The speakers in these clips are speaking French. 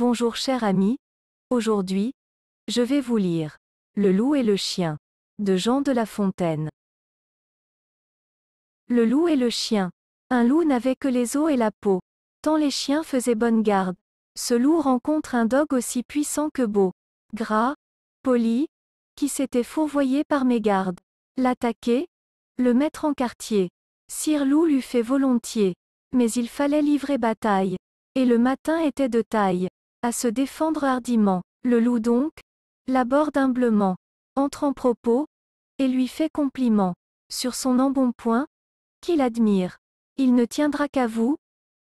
Bonjour cher ami. Aujourd'hui, je vais vous lire Le loup et le chien de Jean de La Fontaine. Le loup et le chien. Un loup n'avait que les os et la peau. Tant les chiens faisaient bonne garde. Ce loup rencontre un dogue aussi puissant que beau, gras, poli, qui s'était fourvoyé par mes gardes. L'attaquer, le mettre en quartier. Sir loup l'eût fait volontiers, mais il fallait livrer bataille, et le matin était de taille. À se défendre hardiment. Le loup donc l'aborde humblement, entre en propos, et lui fait compliment, sur son embonpoint, qu'il admire. Il ne tiendra qu'à vous,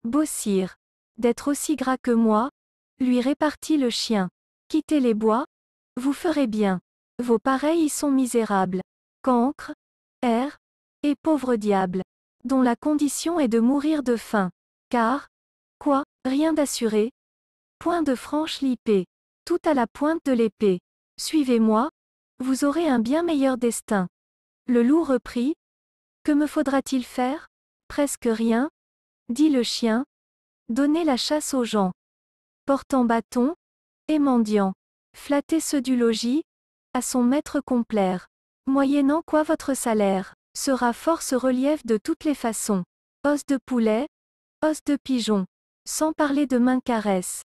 beau sire, d'être aussi gras que moi, lui répartit le chien. Quittez les bois, vous ferez bien. Vos pareils y sont misérables. Cancre, air, et pauvre diable. dont la condition est de mourir de faim. Car, quoi, rien d'assuré, Point de franche lippée. Tout à la pointe de l'épée. Suivez-moi. Vous aurez un bien meilleur destin. Le loup reprit. Que me faudra-t-il faire Presque rien. Dit le chien. Donnez la chasse aux gens. Portant bâton. Et mendiant. Flattez ceux du logis. À son maître complaire. Moyennant quoi votre salaire sera force relief de toutes les façons. Os de poulet, os de pigeon. Sans parler de main caresse.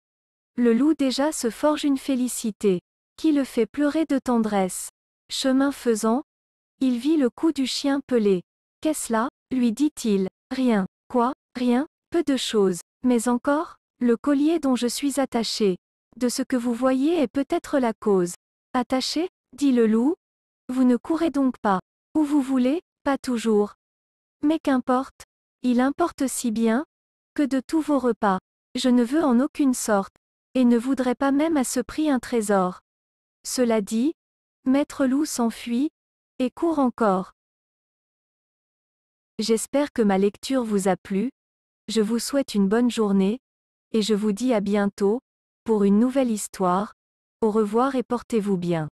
Le loup déjà se forge une félicité, qui le fait pleurer de tendresse. Chemin faisant, il vit le cou du chien pelé. Qu'est-ce là lui dit-il. Rien. Quoi Rien Peu de choses. Mais encore Le collier dont je suis attaché. De ce que vous voyez est peut-être la cause. Attaché dit le loup. Vous ne courez donc pas. Où vous voulez, pas toujours. Mais qu'importe Il importe si bien que de tous vos repas. Je ne veux en aucune sorte et ne voudrait pas même à ce prix un trésor. Cela dit, Maître Loup s'enfuit, et court encore. J'espère que ma lecture vous a plu, je vous souhaite une bonne journée, et je vous dis à bientôt, pour une nouvelle histoire, au revoir et portez-vous bien.